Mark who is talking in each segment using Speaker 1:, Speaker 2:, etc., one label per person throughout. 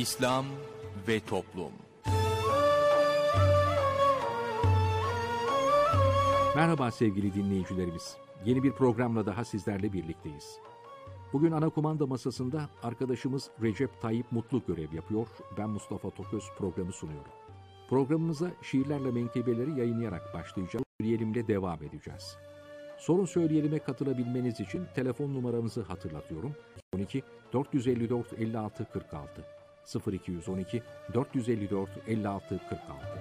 Speaker 1: İslam ve Toplum Merhaba sevgili dinleyicilerimiz. Yeni bir programla daha sizlerle birlikteyiz. Bugün ana kumanda masasında arkadaşımız Recep Tayyip Mutlu görev yapıyor. Ben Mustafa Toköz programı sunuyorum. Programımıza şiirlerle menkibeleri yayınlayarak başlayacağız. Söyleyelim'le devam edeceğiz. Sorun Söyleyelim'e katılabilmeniz için telefon numaramızı hatırlatıyorum. 12 454 56 46 0212 454 56 46.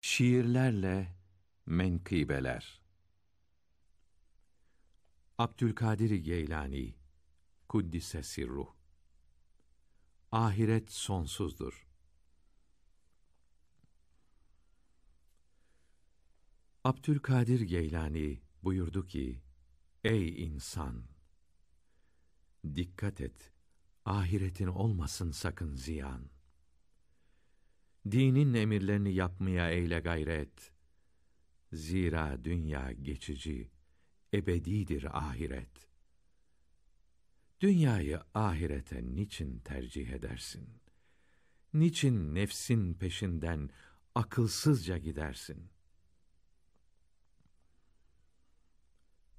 Speaker 2: Şiirlerle Menkıbeler Abdülkadir Geylani Kuddise Sirruh Ahiret sonsuzdur. Abdülkadir Geylani buyurdu ki, Ey insan! Dikkat et, ahiretin olmasın sakın ziyan. Dinin emirlerini yapmaya eyle gayret. Zira dünya geçici, ebedidir ahiret. Dünyayı ahirete niçin tercih edersin? Niçin nefsin peşinden akılsızca gidersin?''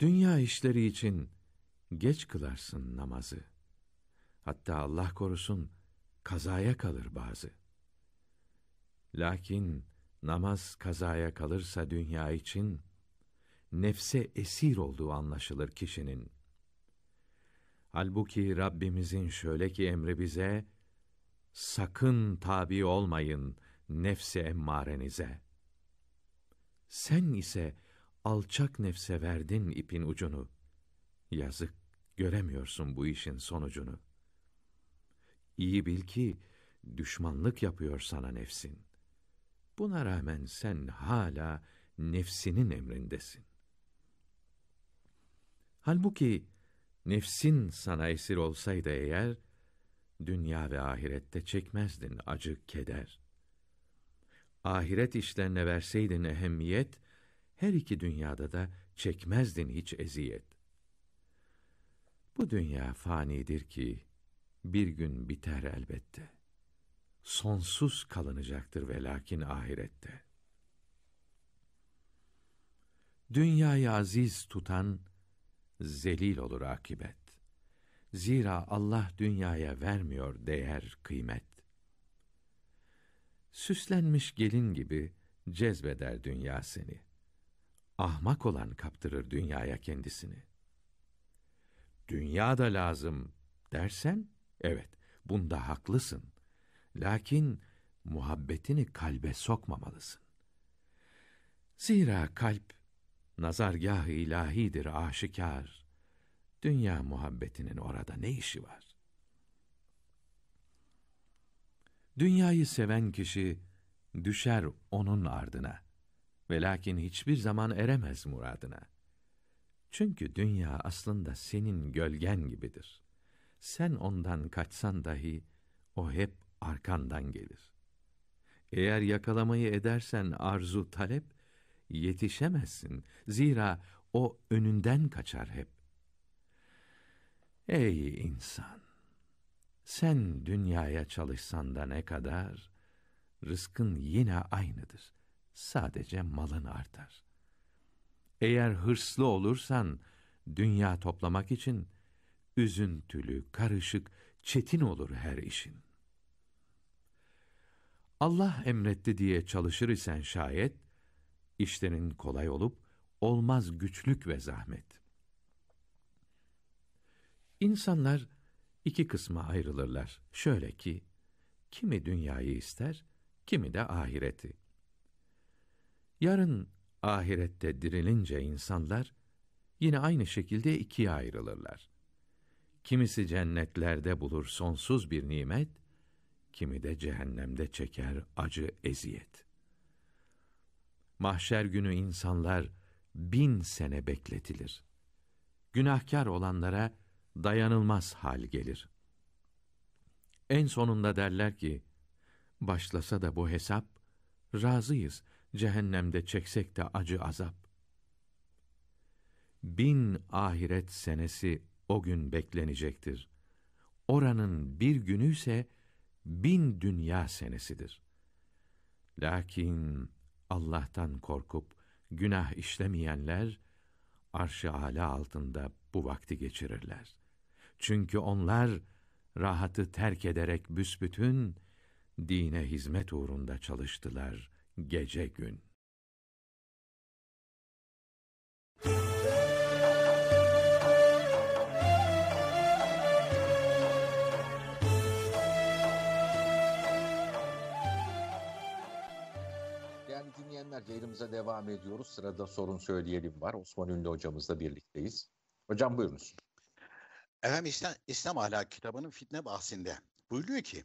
Speaker 2: Dünya işleri için geç kılarsın namazı. Hatta Allah korusun kazaya kalır bazı. Lakin namaz kazaya kalırsa dünya için nefse esir olduğu anlaşılır kişinin. Halbuki Rabbimizin şöyle ki emri bize, sakın tabi olmayın nefse emmarenize. Sen ise alçak nefse verdin ipin ucunu. Yazık, göremiyorsun bu işin sonucunu. İyi bil ki düşmanlık yapıyor sana nefsin. Buna rağmen sen hala nefsinin emrindesin. Halbuki nefsin sana esir olsaydı eğer, dünya ve ahirette çekmezdin acı keder. Ahiret işlerine verseydin ehemmiyet, her iki dünyada da çekmezdin hiç eziyet. Bu dünya fanidir ki bir gün biter elbette. Sonsuz kalınacaktır ve lakin ahirette. Dünyayı aziz tutan zelil olur akibet. Zira Allah dünyaya vermiyor değer kıymet. Süslenmiş gelin gibi cezbeder dünya seni.'' ahmak olan kaptırır dünyaya kendisini. Dünya da lazım dersen, evet, bunda haklısın. Lakin muhabbetini kalbe sokmamalısın. Zira kalp, nazargah-ı ilahidir aşikar. Dünya muhabbetinin orada ne işi var? Dünyayı seven kişi, düşer onun ardına.'' ve lakin hiçbir zaman eremez muradına. Çünkü dünya aslında senin gölgen gibidir. Sen ondan kaçsan dahi o hep arkandan gelir. Eğer yakalamayı edersen arzu talep yetişemezsin. Zira o önünden kaçar hep. Ey insan! Sen dünyaya çalışsan da ne kadar, rızkın yine aynıdır sadece malın artar. Eğer hırslı olursan dünya toplamak için üzüntülü, karışık, çetin olur her işin. Allah emretti diye çalışır isen şayet, işlerin kolay olup, olmaz güçlük ve zahmet. İnsanlar iki kısma ayrılırlar. Şöyle ki, kimi dünyayı ister, kimi de ahireti. Yarın ahirette dirilince insanlar yine aynı şekilde ikiye ayrılırlar. Kimisi cennetlerde bulur sonsuz bir nimet, kimi de cehennemde çeker acı eziyet. Mahşer günü insanlar bin sene bekletilir. Günahkar olanlara dayanılmaz hal gelir. En sonunda derler ki, başlasa da bu hesap, razıyız, cehennemde çeksek de acı azap. Bin ahiret senesi o gün beklenecektir. Oranın bir günü ise bin dünya senesidir. Lakin Allah'tan korkup günah işlemeyenler arş-ı ala altında bu vakti geçirirler. Çünkü onlar rahatı terk ederek büsbütün dine hizmet uğrunda çalıştılar.'' gece gün.
Speaker 1: Değerli dinleyenler yayınımıza devam ediyoruz. Sırada sorun söyleyelim var. Osman Ünlü hocamızla birlikteyiz.
Speaker 3: Hocam buyurunuz. Efendim İslam, İslam Ahlak kitabının fitne bahsinde buyuruyor ki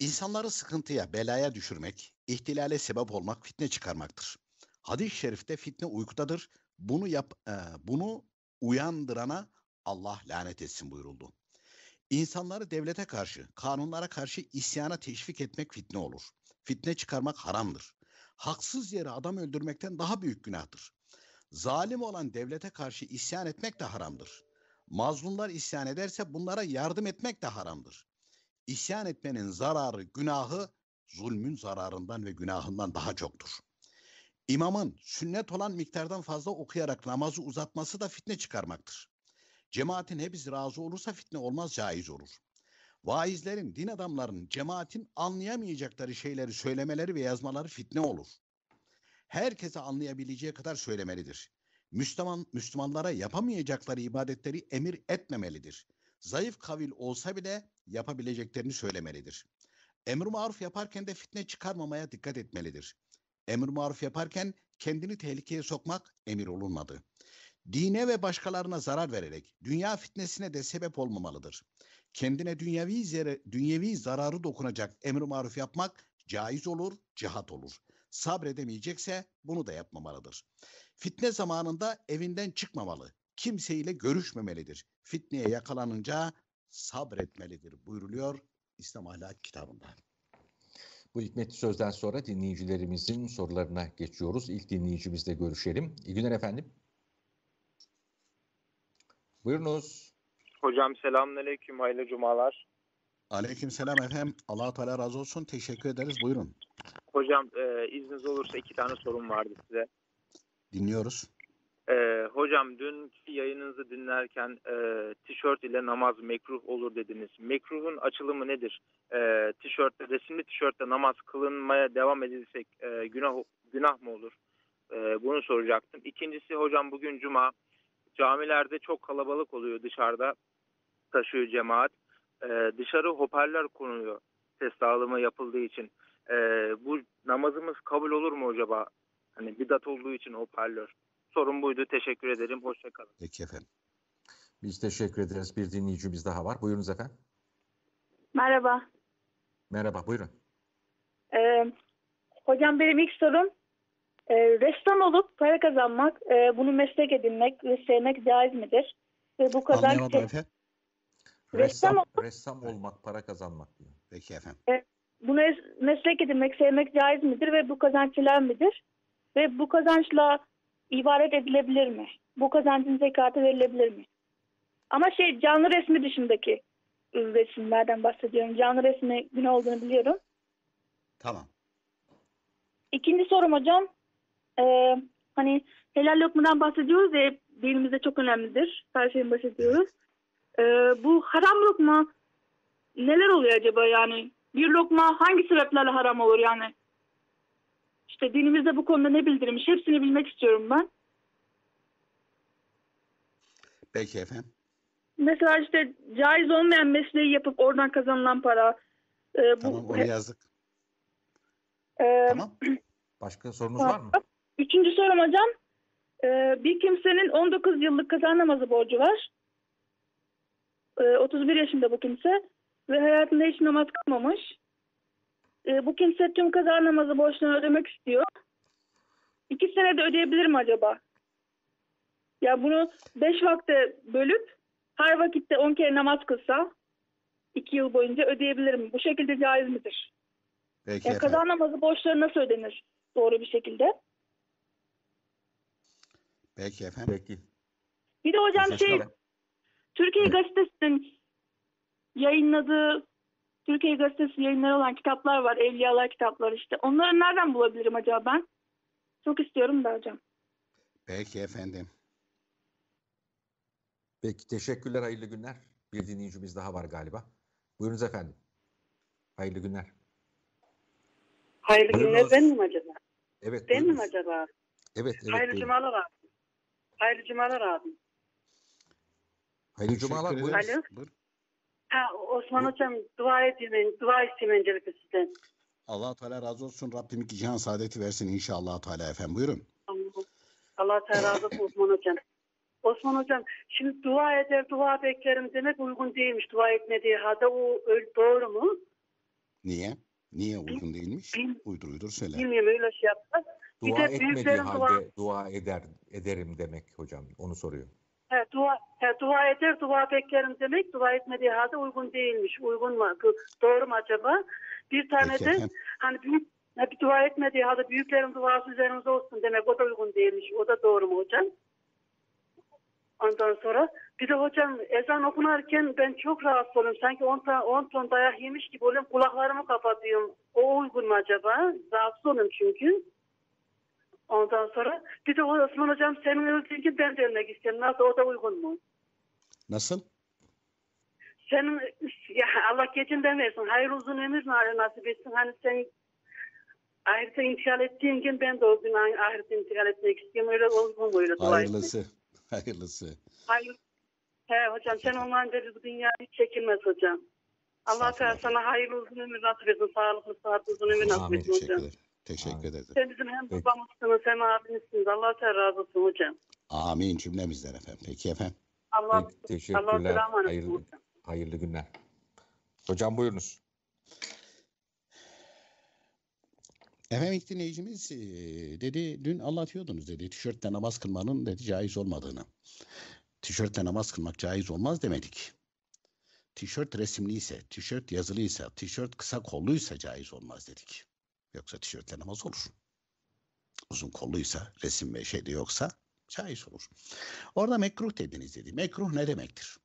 Speaker 3: İnsanları sıkıntıya, belaya düşürmek, ihtilale sebep olmak, fitne çıkarmaktır. Hadis-i şerifte fitne uykudadır. Bunu yap, e, bunu uyandırana Allah lanet etsin buyuruldu. İnsanları devlete karşı, kanunlara karşı isyana teşvik etmek fitne olur. Fitne çıkarmak haramdır. Haksız yere adam öldürmekten daha büyük günahtır. Zalim olan devlete karşı isyan etmek de haramdır. Mazlumlar isyan ederse bunlara yardım etmek de haramdır. İsyan etmenin zararı, günahı zulmün zararından ve günahından daha çoktur. İmamın sünnet olan miktardan fazla okuyarak namazı uzatması da fitne çıkarmaktır. Cemaatin hepsi razı olursa fitne olmaz caiz olur. Vaizlerin, din adamlarının, cemaatin anlayamayacakları şeyleri söylemeleri ve yazmaları fitne olur. Herkese anlayabileceği kadar söylemelidir. Müslüman, Müslümanlara yapamayacakları ibadetleri emir etmemelidir. Zayıf kavil olsa bile yapabileceklerini söylemelidir. Emr maruf yaparken de fitne çıkarmamaya dikkat etmelidir. Emr maruf yaparken kendini tehlikeye sokmak emir olunmadı. Dine ve başkalarına zarar vererek dünya fitnesine de sebep olmamalıdır. Kendine dünyevi, zere, dünyevi zararı dokunacak emr maruf yapmak caiz olur, cihat olur. Sabredemeyecekse bunu da yapmamalıdır. Fitne zamanında evinden çıkmamalı, kimseyle görüşmemelidir. Fitneye yakalanınca sabretmelidir buyuruluyor İslam Ahlak kitabında.
Speaker 1: Bu hikmetli sözden sonra dinleyicilerimizin sorularına geçiyoruz. İlk dinleyicimizle görüşelim. İyi günler efendim.
Speaker 3: Buyurunuz.
Speaker 1: Hocam selamünaleyküm, hayırlı cumalar.
Speaker 3: Aleyküm selam efendim. allah Teala razı olsun. Teşekkür ederiz. Buyurun.
Speaker 1: Hocam e, izniniz olursa iki tane sorum vardı size. Dinliyoruz. E, hocam dünkü yayınınızı dinlerken e, tişört ile namaz mekruh olur dediniz. Mekruhun açılımı nedir? E, tişörtte, resimli tişörtte namaz kılınmaya devam edilsek e, günah günah mı olur? E, bunu soracaktım. İkincisi hocam bugün cuma camilerde çok kalabalık oluyor dışarıda taşıyor cemaat. E, dışarı hoparlör konuyor ses dağılımı yapıldığı için. E, bu namazımız kabul olur mu acaba?
Speaker 4: Hani bidat olduğu için hoparlör. Sorun buydu. Teşekkür ederim. Hoşçakalın. Peki efendim.
Speaker 1: Biz teşekkür ederiz. Bir dinleyicimiz daha var. Buyurunuz efendim. Merhaba. Merhaba. Buyurun.
Speaker 4: Ee, hocam benim ilk sorum e, ressam olup para kazanmak, e, bunu meslek edinmek ve sevmek caiz midir? Ve bu kadar Anlayamadım şey...
Speaker 1: efendim. Ressam, ressam, olmak, para kazanmak diyor.
Speaker 4: Peki efendim. E, bunu meslek edinmek, sevmek caiz midir ve bu kazançlar midir? Ve bu kazançla ibaret edilebilir mi? Bu kazancın zekatı verilebilir mi? Ama şey canlı resmi dışındaki resimlerden bahsediyorum. Canlı resmi gün olduğunu biliyorum. Tamam. İkinci sorum hocam. Ee, hani helal lokmadan bahsediyoruz ve dinimizde çok önemlidir. Her şeyin bahsediyoruz. Ee, bu haram lokma neler oluyor acaba yani? Bir lokma hangi sebeplerle haram olur yani? İşte dinimizde bu konuda ne bildirilmiş hepsini bilmek istiyorum ben. Peki efendim. Mesela işte caiz olmayan mesleği yapıp oradan kazanılan para. E, bu, tamam onu yazdık. E, tamam.
Speaker 1: Başka sorunuz var mı?
Speaker 4: Üçüncü sorum hocam. E, bir kimsenin 19 yıllık kaza namazı borcu var. E, 31 yaşında bu kimse ve hayatında hiç namaz kılmamış. E, bu kimse tüm kaza namazı borçlarını ödemek istiyor. İki senede mi acaba? Ya bunu beş vakte bölüp her vakitte on kere namaz kılsa iki yıl boyunca ödeyebilirim. Bu şekilde caiz midir? Peki ya efendim. kaza namazı borçları nasıl ödenir doğru bir şekilde?
Speaker 3: Peki efendim. Peki.
Speaker 4: Bir de hocam Teşekkür şey ederim. Türkiye Gazetesi'nin yayınladığı Türkiye Gazetesi yayınları olan kitaplar var. Evliyalar kitapları işte. Onları nereden bulabilirim acaba ben? Çok istiyorum da hocam.
Speaker 3: Peki efendim.
Speaker 1: Peki teşekkürler, hayırlı günler. Bir dinleyicimiz daha var galiba. Buyurunuz efendim. Hayırlı günler.
Speaker 5: Hayırlı günler ben mi acaba? Evet. Ben mi acaba?
Speaker 3: Evet. evet hayırlı buyurun. cumalar
Speaker 5: abi. Hayırlı cumalar abi.
Speaker 3: Hayırlı cumalar. Buyurun. Alo.
Speaker 5: Ha, Osman Hocam dua edin, dua isteyeyim öncelikle sizden.
Speaker 3: Allah Teala razı olsun. Rabbim iki cihan saadeti versin inşallah Teala efendim. Buyurun.
Speaker 5: Allah Teala razı olsun Osman Hocam. Osman Hocam şimdi dua eder dua beklerim demek uygun değilmiş dua etmediği halde o öyle doğru mu?
Speaker 3: Niye? Niye uygun değilmiş? Bil, uydur uydur söyle.
Speaker 5: Bilmiyorum öyle şey yapmaz. Dua bir de etmediği halde dua...
Speaker 1: dua eder ederim demek hocam onu soruyor.
Speaker 5: He, dua, he, dua eder, dua beklerim demek dua etmediği halde uygun değilmiş. Uygun mu? Doğru mu acaba? Bir tane Peki, de efendim. hani büyük bir dua etmediği halde büyüklerin duası üzerimize olsun demek o da uygun değilmiş. O da doğru mu hocam? Ondan sonra bir de hocam ezan okunarken ben çok rahatsız oluyorum. Sanki 10 ton, 10 ton dayak yemiş gibi oluyorum. Kulaklarımı kapatıyorum. O uygun mu acaba? Rahatsız oluyorum çünkü. Ondan sonra bir de Osman hocam senin öldüğün gün ben dönmek istiyorum. Nasıl o da uygun mu? Nasıl? Senin ya Allah geçinden demesin. Hayır uzun ömür nasip etsin. Hani sen ahirete intikal ettiğin gün ben de o gün ahirete intikal etmek istiyorum. Öyle olgun böyle
Speaker 3: Hayırlısı. Hayırlısı.
Speaker 5: Hayır. He hocam sen ondan beri bu dünya hiç çekilmez hocam. Allah Teala sana hayırlı uzun ömür nasip etsin. Sağlıklı, sağlıklı uzun ömür nasip etsin hocam. Teşekkür ederim. Sen bizim hem Peki. babamızsınız hem abinizsiniz. Allah sen razı olsun hocam.
Speaker 3: Amin cümlemizden efendim. Peki efendim.
Speaker 5: Allah, Peki, teşekkürler. Allah
Speaker 3: hayırlı, hayırlı günler. Hocam buyurunuz. Efendim ilk dinleyicimiz e, dedi dün anlatıyordunuz dedi tişörtle namaz kılmanın dedi caiz olmadığını. Tişörtle namaz kılmak caiz olmaz demedik. Tişört resimli ise, tişört yazılı ise, tişört kısa kolluysa caiz olmaz dedik. Yoksa tişörtle namaz olur. Uzun kolluysa, resim ve şeyde yoksa caiz olur. Orada mekruh dediniz dedi. Mekruh ne demektir?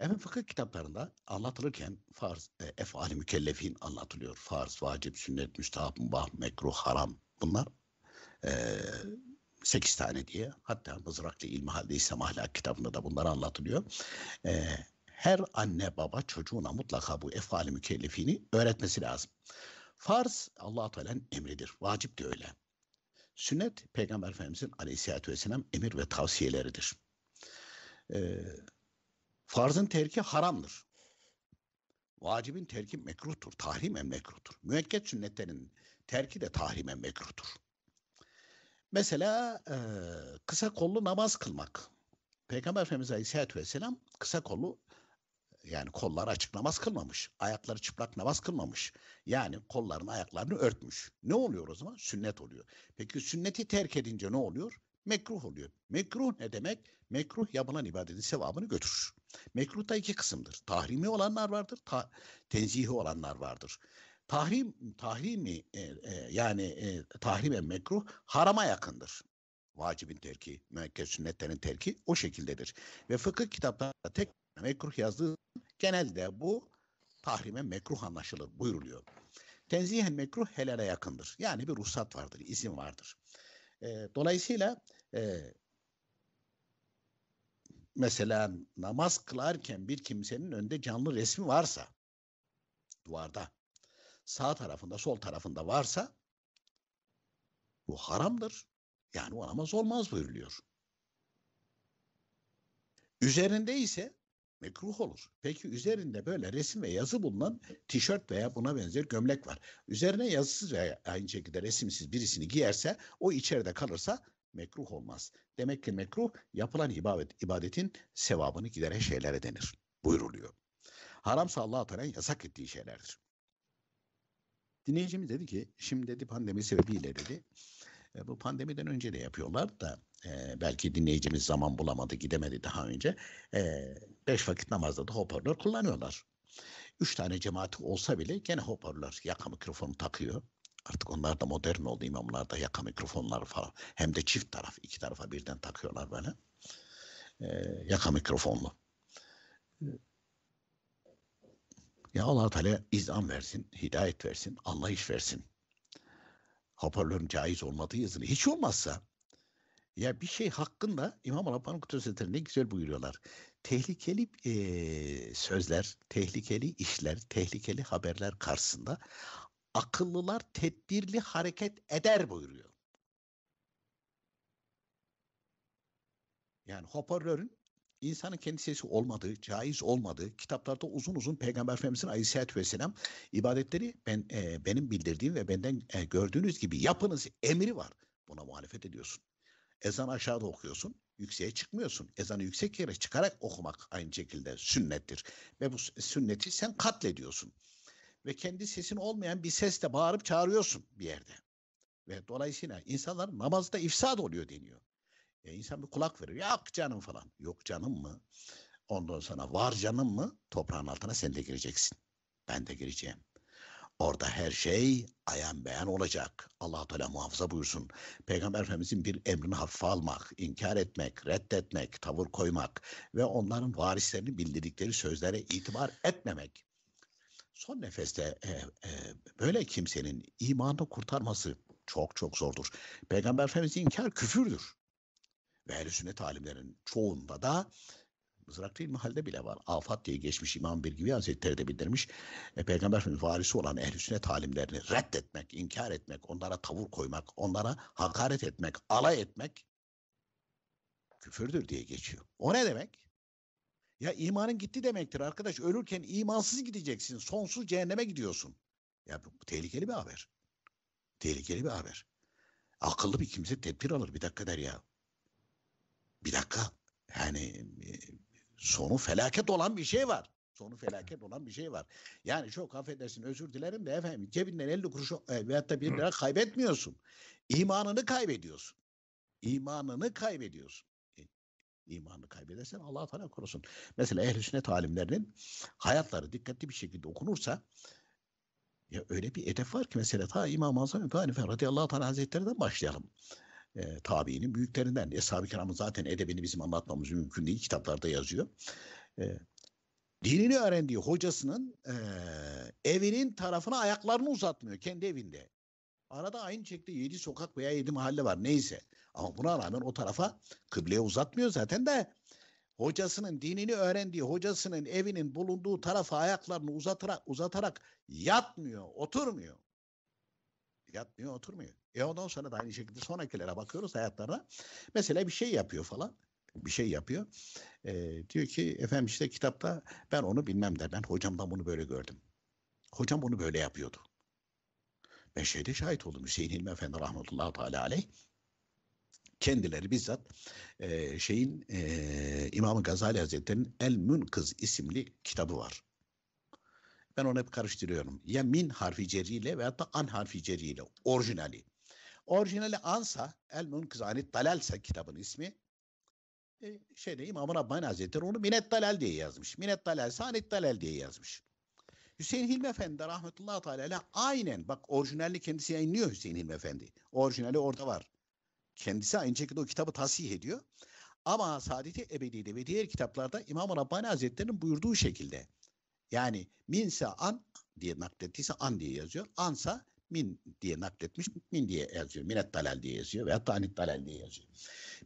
Speaker 3: Efendim fıkıh kitaplarında anlatılırken farz, e, efali mükellefin anlatılıyor. Farz, vacip, sünnet, müstahap, mubah, mekruh, haram. Bunlar e, 8 tane diye hatta Mızraklı İlmihal'de İslam Ahlak kitabında da bunlar anlatılıyor. E, her anne baba çocuğuna mutlaka bu efali mükellefini öğretmesi lazım. Farz Allah-u Teala'nın emridir. Vacip de öyle. Sünnet Peygamber Efendimizin aleyhissalatü vesselam emir ve tavsiyeleridir. Ee, farzın terki haramdır. Vacibin terki mekruhtur. Tahrimen mekruhtur. Müekket sünnetlerin terki de tahrimen mekruhtur. Mesela e, kısa kollu namaz kılmak. Peygamber Efendimiz Aleyhisselatü Vesselam kısa kollu yani kolları açık namaz kılmamış. Ayakları çıplak namaz kılmamış. Yani kollarını ayaklarını örtmüş. Ne oluyor o zaman? Sünnet oluyor. Peki sünneti terk edince ne oluyor? Mekruh oluyor. Mekruh ne demek? Mekruh yapılan ibadetin sevabını götürür. Mekruh da iki kısımdır. Tahrimi olanlar vardır, ta tenzihi olanlar vardır. Tahrim, tahrimi e, e, yani e, tahrimen mekruh harama yakındır vacibin terki, müekked sünnetlerin terki o şekildedir. Ve fıkıh kitaplarında tek mekruh yazdığı genelde bu tahrime mekruh anlaşılır buyuruluyor. Tenzihen mekruh helale yakındır. Yani bir ruhsat vardır, izin vardır. E, dolayısıyla e, mesela namaz kılarken bir kimsenin önünde canlı resmi varsa duvarda sağ tarafında sol tarafında varsa bu haramdır. Yani o namaz olmaz buyuruluyor. Üzerinde ise mekruh olur. Peki üzerinde böyle resim ve yazı bulunan tişört veya buna benzer gömlek var. Üzerine yazısız veya aynı şekilde resimsiz birisini giyerse o içeride kalırsa mekruh olmaz. Demek ki mekruh yapılan ibadet, ibadetin sevabını gideren şeylere denir. Buyuruluyor. Haramsa Allah-u yasak ettiği şeylerdir. Dinleyicimiz dedi ki, şimdi dedi pandemi sebebiyle dedi, e, bu pandemiden önce de yapıyorlar da e, belki dinleyicimiz zaman bulamadı gidemedi daha önce. E, beş vakit namazda da hoparlör kullanıyorlar. Üç tane cemaati olsa bile gene hoparlör yaka mikrofonu takıyor. Artık onlar da modern oldu imamlar da yaka mikrofonlar falan. Hem de çift taraf iki tarafa birden takıyorlar böyle. E, yaka mikrofonlu. Ya Allah Teala izan versin, hidayet versin, anlayış versin hoparlörün caiz olmadığı yazını Hiç olmazsa ya bir şey hakkında İmam Rabbani Kutu ne güzel buyuruyorlar. Tehlikeli e, sözler, tehlikeli işler, tehlikeli haberler karşısında akıllılar tedbirli hareket eder buyuruyor. Yani hoparlörün insanın kendi sesi olmadığı, caiz olmadığı, kitaplarda uzun uzun Peygamber Efendimiz'in aleyhissalatü vesselam ibadetleri ben, e, benim bildirdiğim ve benden e, gördüğünüz gibi yapınız emri var. Buna muhalefet ediyorsun. Ezan aşağıda okuyorsun, yükseğe çıkmıyorsun. Ezanı yüksek yere çıkarak okumak aynı şekilde sünnettir. Ve bu sünneti sen katlediyorsun. Ve kendi sesin olmayan bir sesle bağırıp çağırıyorsun bir yerde. Ve dolayısıyla insanlar namazda ifsad oluyor deniyor. Ya insan bir kulak verir. Yok canım falan. Yok canım mı? Ondan sonra var canım mı? Toprağın altına sen de gireceksin. Ben de gireceğim. Orada her şey ayan beyan olacak. allah Teala muhafaza buyursun. Peygamber Efendimizin bir emrini hafife almak, inkar etmek, reddetmek, tavır koymak ve onların varislerini bildirdikleri sözlere itibar etmemek. Son nefeste e, e, böyle kimsenin imanı kurtarması çok çok zordur. Peygamber Efendimizin inkar küfürdür. Ve ehl sünnet alimlerinin çoğunda da mızrak değil mahalde bile var. Afat diye geçmiş İmam Birgivi Hazretleri de bildirmiş. E, Peygamber Efendimiz varisi olan ehl sünnet alimlerini reddetmek, inkar etmek, onlara tavır koymak, onlara hakaret etmek, alay etmek küfürdür diye geçiyor. O ne demek? Ya imanın gitti demektir arkadaş. Ölürken imansız gideceksin. Sonsuz cehenneme gidiyorsun. Ya bu, bu tehlikeli bir haber. Tehlikeli bir haber. Akıllı bir kimse tedbir alır bir dakika der ya bir dakika yani e, sonu felaket olan bir şey var. Sonu felaket olan bir şey var. Yani çok affedersin özür dilerim de efendim cebinden 50 kuruş e, veyahut da 1 lira kaybetmiyorsun. İmanını kaybediyorsun. İmanını kaybediyorsun. E, kaybedersen Allah Teala korusun. Mesela ehl-i sünnet alimlerinin hayatları dikkatli bir şekilde okunursa ya öyle bir edep var ki mesela ta İmam Azam Ebu Hanife radıyallahu anh hazretlerinden başlayalım e, tabiinin büyüklerinden. Eshab-ı kiramın zaten edebini bizim anlatmamız mümkün değil. Kitaplarda yazıyor. E, dinini öğrendiği hocasının e, evinin tarafına ayaklarını uzatmıyor kendi evinde. Arada aynı şekilde yedi sokak veya yedi mahalle var neyse. Ama buna rağmen o tarafa kıbleye uzatmıyor zaten de hocasının dinini öğrendiği hocasının evinin bulunduğu tarafa ayaklarını uzatarak, uzatarak yatmıyor, oturmuyor yatmıyor, oturmuyor. E ondan sonra da aynı şekilde sonrakilere bakıyoruz hayatlarına. Mesela bir şey yapıyor falan bir şey yapıyor. E, diyor ki efendim işte kitapta ben onu bilmem der. Ben hocamdan bunu böyle gördüm. Hocam bunu böyle yapıyordu. Ben şeyde şahit oldum. Hüseyin Hilmi Efendi rahmetullahi teala aleyh kendileri bizzat e, şeyin e, İmam Gazali Hazretleri'nin El Münkız isimli kitabı var. Ben onu hep karıştırıyorum. Ya min harfi ceriyle veyahut da an harfi ceriyle. Orijinali. Orijinali ansa El Munkız Anit Dalalsa kitabın ismi. E, şeyde İmam Rabbani Hazretleri onu Minet Dalal diye yazmış. Minet Dalalsa Anit Dalal diye yazmış. Hüseyin Hilmi Efendi de rahmetullahi teala aynen bak orijinalini kendisi yayınlıyor Hüseyin Hilmi Efendi. Orijinali orada var. Kendisi aynı şekilde o kitabı tasih ediyor. Ama Saadeti Ebedi'de ve diğer kitaplarda İmam Rabbani Hazretleri'nin buyurduğu şekilde yani minse an diye naklettiyse an diye yazıyor. Ansa min diye nakletmiş, min diye yazıyor. Minet dalal diye yazıyor veya tanit dalal diye yazıyor.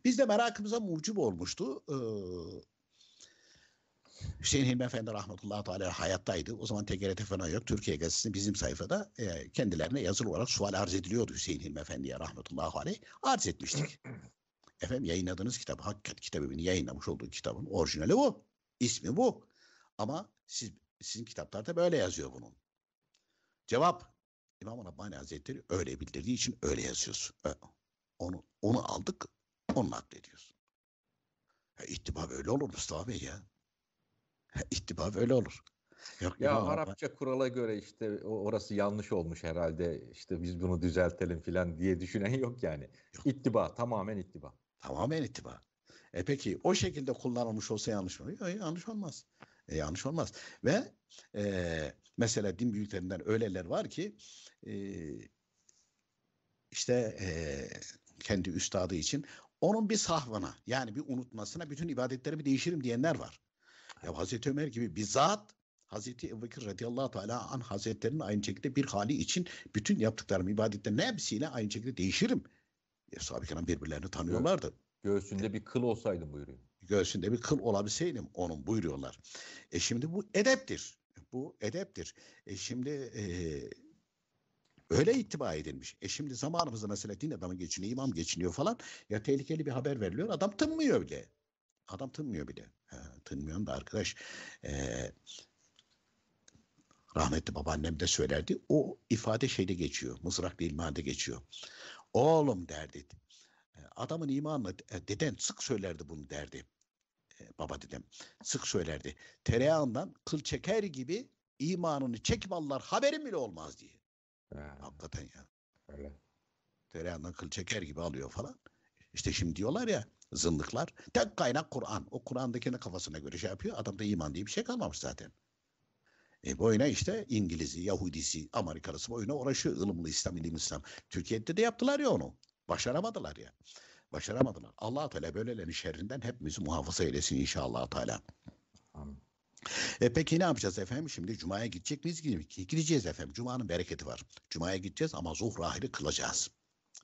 Speaker 3: Biz de merakımıza mucib olmuştu. Ee, Hüseyin Hilmi Efendi rahmetullahi teala hayattaydı. O zaman TGRT falan yok. Türkiye Gazetesi bizim sayfada e, kendilerine yazılı olarak sual arz ediliyordu Hüseyin Hilmi Efendi'ye rahmetullahi aleyh. Arz etmiştik. Efendim yayınladığınız kitap, Hakikat kitabının yayınlamış olduğu kitabın orijinali bu. İsmi bu. Ama siz sizin kitaplarda böyle yazıyor bunun. Cevap İmam Rabbani Hazretleri öyle bildirdiği için öyle yazıyorsun. Onu, onu aldık, onu naklediyorsun. Ya ittiba böyle olur Mustafa Bey ya. ya ittiba böyle olur. Yok, ya Arapça
Speaker 1: Rabbani... kurala göre işte orası yanlış olmuş herhalde işte biz bunu düzeltelim filan diye düşünen yok
Speaker 3: yani. Yok. İttiba tamamen ittiba. Tamamen ittiba. E peki o şekilde kullanılmış olsa yanlış mı? Yok, yanlış olmaz. E, yanlış olmaz. Ve e, mesela din büyüklerinden öyleler var ki e, işte e, kendi üstadı için onun bir sahvına yani bir unutmasına bütün ibadetlerimi değişirim diyenler var. Ya Hazreti Ömer gibi bizzat Hazreti Ebubekir radıyallahu teala an hazretlerinin aynı şekilde bir hali için bütün yaptıklarım ibadetlerin hepsiyle aynı şekilde değişirim. E, sahabe birbirlerini tanıyorlardı. Göğsünde bir kıl olsaydı buyuruyor göğsünde bir kıl olabilseydim onun buyuruyorlar. E şimdi bu edeptir. Bu edeptir. E şimdi e, öyle ittiba edilmiş. E şimdi zamanımızda mesela din adamı geçiniyor, imam geçiniyor falan. Ya tehlikeli bir haber veriliyor. Adam tınmıyor bile. Adam tınmıyor bile. He, tınmıyor da arkadaş. Eee rahmetli babaannem de söylerdi. O ifade şeyde geçiyor. Mızraklı ilmihade geçiyor. Oğlum derdi. E, adamın imanı e, deden sık söylerdi bunu derdi. E, baba dedem sık söylerdi. Tereyağından kıl çeker gibi imanını çekip alırlar haberim bile olmaz diye. Ha. Hakikaten ya. Öyle. Tereyağından kıl çeker gibi alıyor falan. işte şimdi diyorlar ya zındıklar. Tek kaynak Kur'an. O Kur'an'dakine kafasına göre şey yapıyor. Adamda iman diye bir şey kalmamış zaten. E boyuna işte İngilizi, Yahudisi, Amerikalısı boyuna uğraşıyor. ılımlı İslam, ilim İslam. Türkiye'de de yaptılar ya onu. Başaramadılar ya, Başaramadılar. allah Teala böylelerin şerrinden hepimizi muhafaza eylesin inşallah Teala. E peki ne yapacağız efendim? Şimdi Cuma'ya gidecek miyiz? Gideceğiz efendim. Cuma'nın bereketi var. Cuma'ya gideceğiz ama zuhur ahiri kılacağız.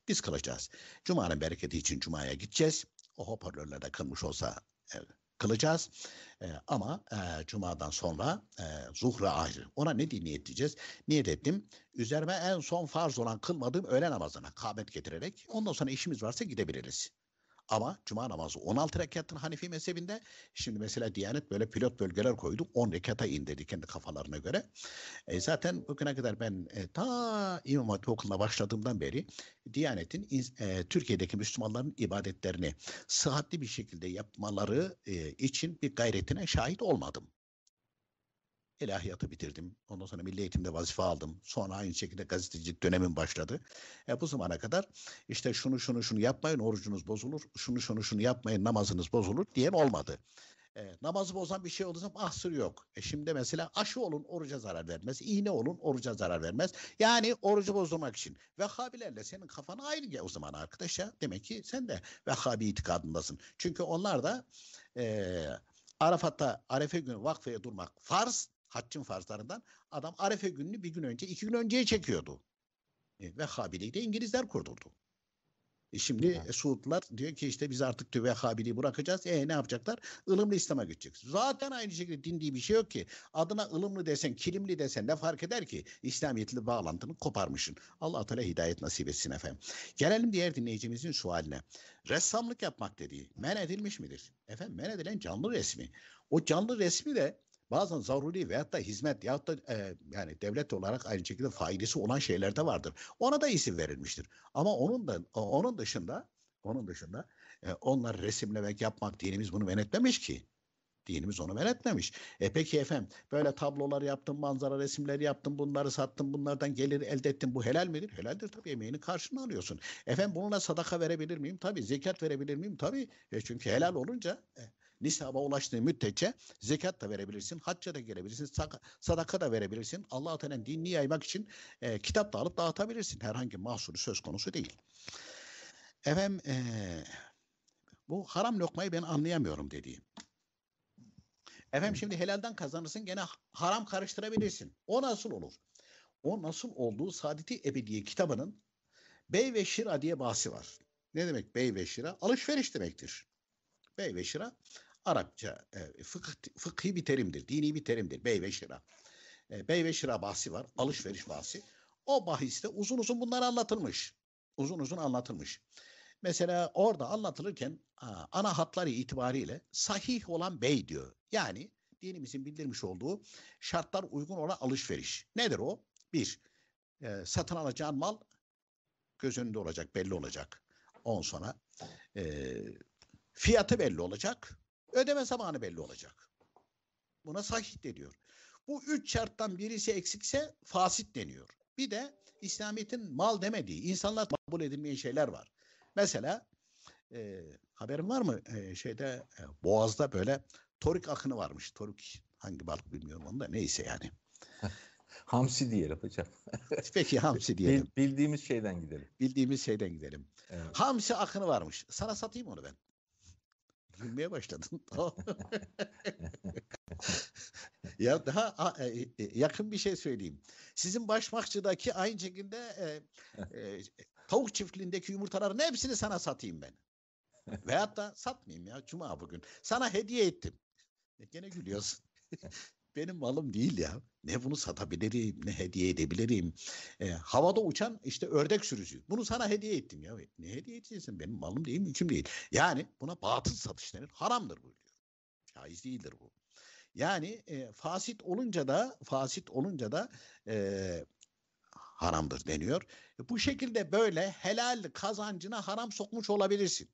Speaker 3: Biz kılacağız. Cuma'nın bereketi için Cuma'ya gideceğiz. O hoparlörlerde kılmış olsa evet kılacağız. E, ama e, Cuma'dan sonra e, zuhra ayrı. Ona ne diye niyet diyeceğiz? Niyet ettim. Üzerime en son farz olan kılmadığım öğle namazına kâbet getirerek ondan sonra işimiz varsa gidebiliriz. Ama cuma namazı 16 rekatın Hanefi mezhebinde. Şimdi mesela Diyanet böyle pilot bölgeler koydu. 10 rekata indirdi kendi kafalarına göre. E, zaten bugüne kadar ben e, ta İmam Hatip okuluna başladığımdan beri Diyanet'in e, Türkiye'deki Müslümanların ibadetlerini sıhhatli bir şekilde yapmaları e, için bir gayretine şahit olmadım ilahiyatı bitirdim. Ondan sonra milli eğitimde vazife aldım. Sonra aynı şekilde gazetecilik dönemim başladı. E bu zamana kadar işte şunu şunu şunu yapmayın orucunuz bozulur. Şunu şunu şunu yapmayın namazınız bozulur diyen olmadı. E, namazı bozan bir şey olursa mahsur yok. E şimdi mesela aşı olun oruca zarar vermez. iğne olun oruca zarar vermez. Yani orucu bozdurmak için. Vehhabilerle senin kafana ayrı o zaman arkadaş ya. Demek ki sen de Vehhabi itikadındasın. Çünkü onlar da e, Arafat'ta Arefe günü vakfeye durmak farz haccın farzlarından adam Arefe gününü bir gün önce, iki gün önceye çekiyordu. E, Vehhabiliği de İngilizler kurdurdu. E şimdi evet. E, Suudlar diyor ki işte biz artık diyor Vehhabiliği bırakacağız. E ne yapacaklar? Ilımlı İslam'a gidecek. Zaten aynı şekilde din diye bir şey yok ki. Adına ılımlı desen, kilimli desen ne fark eder ki? İslamiyetle bağlantını koparmışsın. Allah Teala hidayet nasip etsin efendim. Gelelim diğer dinleyicimizin sualine. Ressamlık yapmak dediği men edilmiş midir? Efendim men edilen canlı resmi. O canlı resmi de bazen zaruri veyahut da hizmet yahut da e, yani devlet olarak aynı şekilde faidesi olan şeyler de vardır. Ona da isim verilmiştir. Ama onun da onun dışında onun dışında e, onlar resimlemek yapmak dinimiz bunu menetlemiş ki. Dinimiz onu menetlemiş E peki efendim böyle tablolar yaptım, manzara resimleri yaptım, bunları sattım, bunlardan gelir elde ettim. Bu helal midir? Helaldir tabii emeğini karşına alıyorsun. Efendim bununla sadaka verebilir miyim? Tabii zekat verebilir miyim? Tabii. E çünkü helal olunca e, nisaba ulaştığı müddetçe zekat da verebilirsin, hacca da gelebilirsin, sadaka da verebilirsin. allah Teala'nın dinini yaymak için e, kitap da alıp dağıtabilirsin. Herhangi mahsuru söz konusu değil. Efendim e, bu haram lokmayı ben anlayamıyorum dediğim. Efendim şimdi helalden kazanırsın gene haram karıştırabilirsin. O nasıl olur? O nasıl olduğu Saadeti Ebediye kitabının Bey ve Şira diye bahsi var. Ne demek bey ve şira? Alışveriş demektir. Bey ve şira Arapça e, fıkıh, fıkhi bir terimdir, dini bir terimdir. Bey ve şira. E, bey ve şira bahsi var, alışveriş bahsi. O bahiste uzun uzun bunlar anlatılmış. Uzun uzun anlatılmış. Mesela orada anlatılırken ana hatları itibariyle sahih olan bey diyor. Yani dinimizin bildirmiş olduğu şartlar uygun olan alışveriş. Nedir o? Bir, e, satın alacağın mal göz önünde olacak, belli olacak. On sonra e, fiyatı belli olacak. Ödeme zamanı belli olacak. Buna sahih deniyor. Bu üç şarttan birisi eksikse fasit deniyor. Bir de İslamiyet'in mal demediği, insanlar kabul edilmeyen şeyler var. Mesela e, haberin var mı e, şeyde e, Boğaz'da böyle torik akını varmış. Torik hangi balık bilmiyorum onu da neyse yani. hamsi diyelim hocam. Peki hamsi diyelim. Bildiğimiz şeyden gidelim. Bildiğimiz şeyden gidelim. Evet. Hamsi akını varmış. Sana satayım onu ben gülmeye başladın. ya daha e, e, yakın bir şey söyleyeyim. Sizin başmakçıdaki aynı şekilde e, e, tavuk çiftliğindeki yumurtaların hepsini sana satayım ben. Veyahut da satmayayım ya cuma bugün. Sana hediye ettim. E, gene gülüyorsun benim malım değil ya. Ne bunu satabilirim, ne hediye edebilirim. E, havada uçan işte ördek sürücü. Bunu sana hediye ettim ya. Ne hediye edeceksin? Benim malım değil, mülküm değil. Yani buna batıl satış denir. Haramdır bu diyor. Caiz değildir bu. Yani e, fasit olunca da fasit olunca da e, haramdır deniyor. E, bu şekilde böyle helal kazancına haram sokmuş olabilirsin.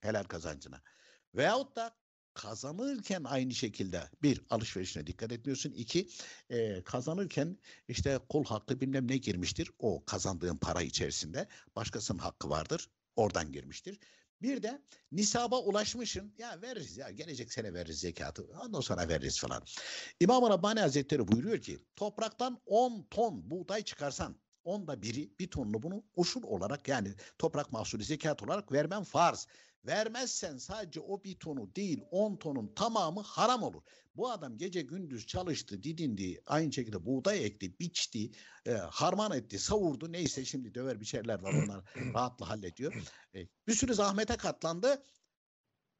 Speaker 3: Helal kazancına. Veyahut da kazanırken aynı şekilde bir alışverişine dikkat etmiyorsun. İki e, kazanırken işte kul hakkı bilmem ne girmiştir. O kazandığın para içerisinde başkasının hakkı vardır. Oradan girmiştir. Bir de nisaba ulaşmışın ya veririz ya gelecek sene veririz zekatı ondan sonra veririz falan. İmam Rabbani Hazretleri buyuruyor ki topraktan 10 ton buğday çıkarsan onda biri bir tonlu bunu usul olarak yani toprak mahsulü zekat olarak vermen farz. Vermezsen sadece o bir tonu değil 10 tonun tamamı haram olur. Bu adam gece gündüz çalıştı, didindi, aynı şekilde buğday ekti, biçti, e, harman etti, savurdu. Neyse şimdi döver bir şeyler var onlar rahatla hallediyor. E, bir sürü zahmete katlandı.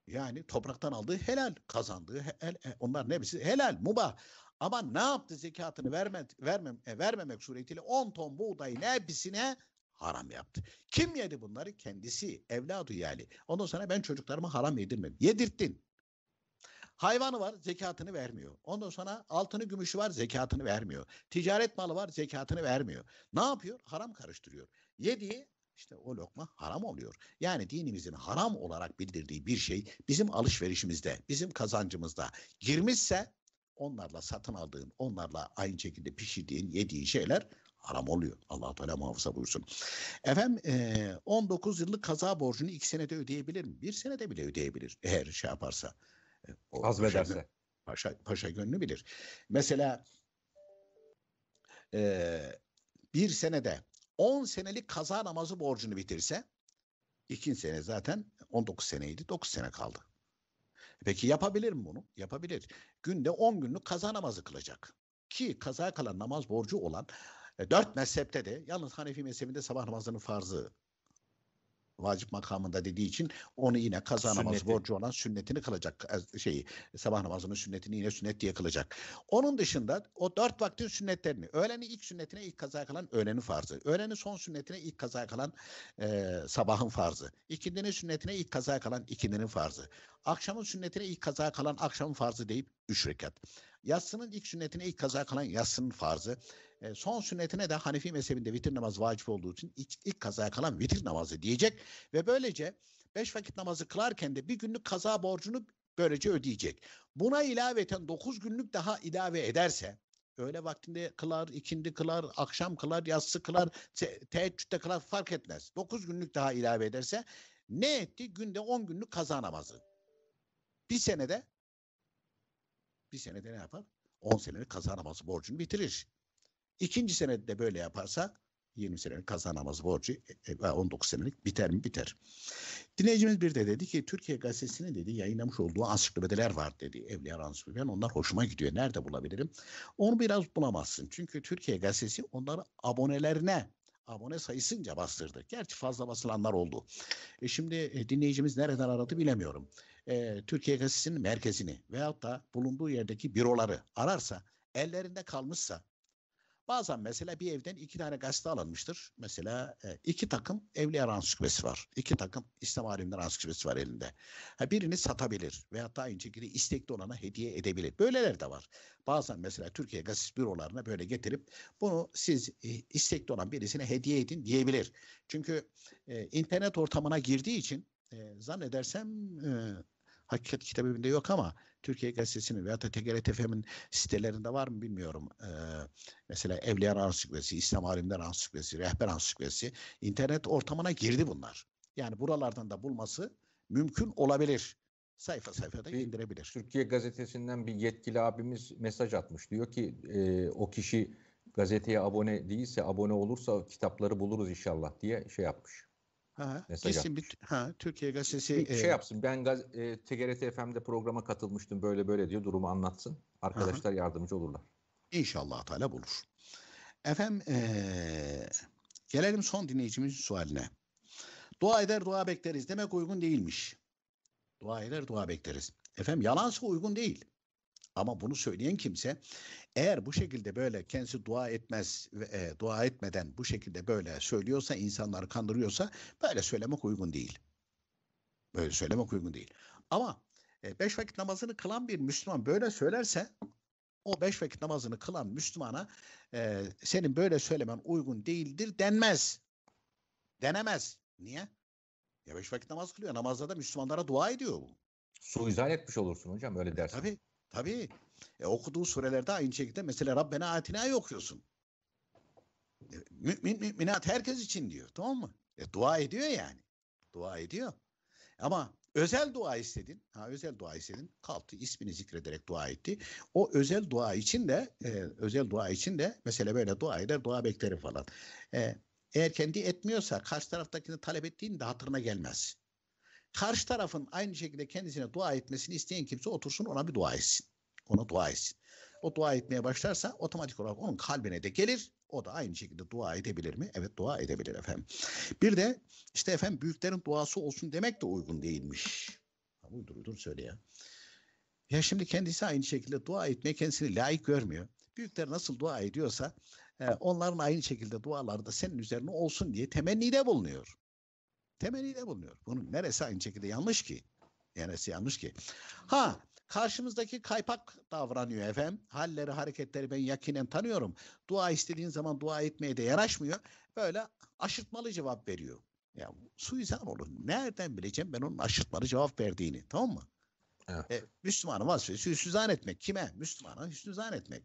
Speaker 3: Yani topraktan aldığı helal, kazandığı helal, onlar ne bilsin helal, mubah. Ama ne yaptı zekatını verme, vermem, e, vermemek suretiyle 10 ton buğdayın hepsine haram yaptı. Kim yedi bunları? Kendisi, evladı yani. Ondan sonra ben çocuklarıma haram yedirmedim. Yedirttin. Hayvanı var zekatını vermiyor. Ondan sonra altını gümüşü var zekatını vermiyor. Ticaret malı var zekatını vermiyor. Ne yapıyor? Haram karıştırıyor. Yediği işte o lokma haram oluyor. Yani dinimizin haram olarak bildirdiği bir şey bizim alışverişimizde, bizim kazancımızda girmişse onlarla satın aldığın, onlarla aynı şekilde pişirdiğin, yediğin şeyler haram oluyor. allah Teala muhafaza buyursun. Efendim 19 e, yıllık kaza borcunu 2 senede ödeyebilir mi? 1 senede bile ödeyebilir eğer şey yaparsa. E, o, Azmederse. Paşa, paşa, paşa gönlü bilir. Mesela e, bir senede 10 senelik kaza namazı borcunu bitirse ikinci sene zaten 19 seneydi 9 sene kaldı. Peki yapabilir mi bunu? Yapabilir. Günde 10 günlük kaza namazı kılacak. Ki kazaya kalan namaz borcu olan e, dört mezhepte de yalnız Hanefi mezhebinde sabah namazının farzı vacip makamında dediği için onu yine kaza namazı borcu olan sünnetini kılacak e, şeyi sabah namazının sünnetini yine sünnet diye kılacak. Onun dışında o dört vaktin sünnetlerini öğlenin ilk sünnetine ilk kaza kalan öğlenin farzı. Öğlenin son sünnetine ilk kaza kalan e, sabahın farzı. İkindinin sünnetine ilk kaza kalan ikindinin farzı. Akşamın sünnetine ilk kaza kalan akşamın farzı deyip üç rekat. Yatsının ilk sünnetine ilk kaza kalan yatsının farzı e, son sünnetine de Hanefi mezhebinde vitir namazı vacip olduğu için ilk, ilk kazaya kalan vitir namazı diyecek ve böylece beş vakit namazı kılarken de bir günlük kaza borcunu böylece ödeyecek. Buna ilaveten dokuz günlük daha ilave ederse öğle vaktinde kılar, ikindi kılar, akşam kılar, yatsı kılar, te teheccüde kılar fark etmez. Dokuz günlük daha ilave ederse ne etti? Günde on günlük kaza namazı. Bir senede bir senede ne yapar? 10 senelik kaza namazı borcunu bitirir. İkinci senede de böyle yaparsa 20 senelik kazanamaz borcu 19 e, e, senelik biter mi biter. Dinleyicimiz bir de dedi ki Türkiye gazetesinin dedi yayınlamış olduğu ansiklopedeler var dedi Evliya Ransüben. Onlar hoşuma gidiyor. Nerede bulabilirim? Onu biraz bulamazsın. Çünkü Türkiye Gazetesi onları abonelerine abone sayısınca bastırdı. Gerçi fazla basılanlar oldu. E şimdi e, dinleyicimiz nereden aradı bilemiyorum. E, Türkiye Gazetesi'nin merkezini veyahut da bulunduğu yerdeki büroları ararsa ellerinde kalmışsa Bazen mesela bir evden iki tane gazete alınmıştır. Mesela e, iki takım Evliya Ansiklopedisi var. İki takım İslam alimler ansiklopedisi var elinde. Ha, birini satabilir veya daha önceki istekli olana hediye edebilir. Böyleler de var. Bazen mesela Türkiye gazete bürolarına böyle getirip bunu siz e, istekli olan birisine hediye edin diyebilir. Çünkü e, internet ortamına girdiği için e, zannedersem e, Hakikat kitabında yok ama Türkiye gazetesinin veya da TGRTFM'in sitelerinde var mı bilmiyorum. Ee, mesela Evliya Ansiklopedisi, İslam Alimler Ansiklopedisi, Rehber Ansiklopedisi internet ortamına girdi bunlar. Yani buralardan da bulması mümkün olabilir. Sayfa sayfada bir, indirebilir. Türkiye
Speaker 1: Gazetesi'nden bir yetkili abimiz mesaj atmış. Diyor ki e, o kişi gazeteye abone değilse, abone olursa kitapları buluruz inşallah diye şey yapmış.
Speaker 3: Ha, mesela. bir ha, Türkiye Gazetesi. Bir şey e,
Speaker 1: yapsın ben gaz, e, TGRT FM'de programa katılmıştım böyle
Speaker 3: böyle diyor durumu anlatsın. Arkadaşlar aha. yardımcı olurlar. İnşallah Teala bulur. Efem e, gelelim son dinleyicimizin sualine. Dua eder dua bekleriz demek uygun değilmiş. Dua eder dua bekleriz. Efendim yalansa uygun değil. Ama bunu söyleyen kimse eğer bu şekilde böyle kendisi dua etmez, e, dua etmeden bu şekilde böyle söylüyorsa, insanları kandırıyorsa böyle söylemek uygun değil. Böyle söylemek uygun değil. Ama e, beş vakit namazını kılan bir Müslüman böyle söylerse o beş vakit namazını kılan Müslümana e, senin böyle söylemen uygun değildir denmez. Denemez. Niye? Ya beş vakit namaz kılıyor. Namazda da Müslümanlara dua ediyor bu. Suizal etmiş olursun hocam öyle dersen. Tabii. Tabii. E, okuduğu surelerde aynı şekilde mesela Rabbena Atina'yı okuyorsun. E, mümin müminat herkes için diyor. Tamam mı? E, dua ediyor yani. Dua ediyor. Ama özel dua istedin. Ha özel dua istedin. Kalktı ismini zikrederek dua etti. O özel dua için de e, özel dua için de mesela böyle dua eder, dua bekleri falan. E, eğer kendi etmiyorsa karşı taraftakini talep ettiğinde hatırına gelmez. Karşı tarafın aynı şekilde kendisine dua etmesini isteyen kimse otursun ona bir dua etsin. Ona dua etsin. O dua etmeye başlarsa otomatik olarak onun kalbine de gelir. O da aynı şekilde dua edebilir mi? Evet dua edebilir efendim. Bir de işte efendim büyüklerin duası olsun demek de uygun değilmiş. Ha, uydur uydur söyle ya. Ya şimdi kendisi aynı şekilde dua etmeye kendisini layık görmüyor. Büyükler nasıl dua ediyorsa e, onların aynı şekilde duaları da senin üzerine olsun diye temennide bulunuyor temeliyle bulunuyor. Bunun neresi aynı şekilde yanlış ki? Neresi yanlış ki? Ha Karşımızdaki kaypak davranıyor efendim. Halleri, hareketleri ben yakinen tanıyorum. Dua istediğin zaman dua etmeye de yaraşmıyor. Böyle aşırtmalı cevap veriyor. Ya suizan olur. Nereden bileceğim ben onun aşırtmalı cevap verdiğini tamam mı? Evet. E, Müslümanı vazifesi hüsnüzan etmek. Kime? Müslümana hüsnüzan etmek.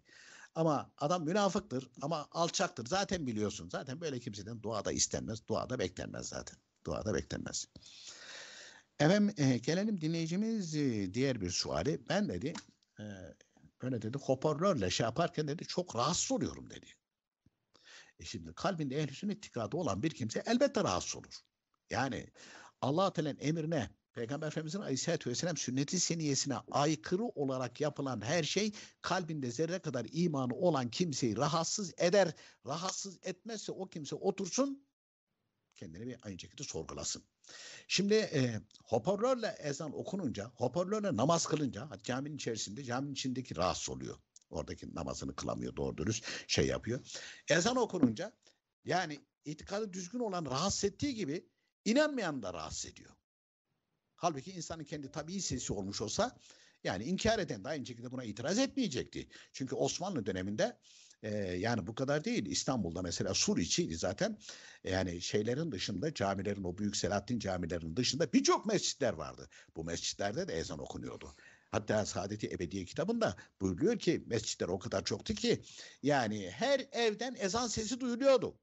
Speaker 3: Ama adam münafıktır ama alçaktır. Zaten biliyorsun. Zaten böyle kimseden dua da istenmez. Dua da beklenmez zaten duada beklenmez. Efendim e, gelelim dinleyicimiz e, diğer bir suali. Ben dedi e, öyle dedi hoparlörle şey yaparken dedi çok rahatsız oluyorum dedi. E şimdi kalbinde ehl-i sünnet olan bir kimse elbette rahatsız olur. Yani allah Teala'nın emrine Peygamber Efendimiz'in Aleyhisselatü Vesselam sünneti seniyesine aykırı olarak yapılan her şey kalbinde zerre kadar imanı olan kimseyi rahatsız eder. Rahatsız etmezse o kimse otursun kendini bir aynı şekilde sorgulasın. Şimdi e, hoparlörle ezan okununca, hoparlörle namaz kılınca caminin içerisinde, caminin içindeki rahatsız oluyor. Oradaki namazını kılamıyor doğru dürüst şey yapıyor. Ezan okununca yani itikadı düzgün olan rahatsız ettiği gibi inanmayan da rahatsız ediyor. Halbuki insanın kendi tabii sesi olmuş olsa yani inkar eden de aynı şekilde buna itiraz etmeyecekti. Çünkü Osmanlı döneminde e, yani bu kadar değil. İstanbul'da mesela sur içiydi zaten. Yani şeylerin dışında camilerin o büyük Selahattin camilerinin dışında birçok mescitler vardı. Bu mescitlerde de ezan okunuyordu. Hatta Saadeti Ebediye kitabında buyuruyor ki mescitler o kadar çoktu ki yani her evden ezan sesi duyuluyordu.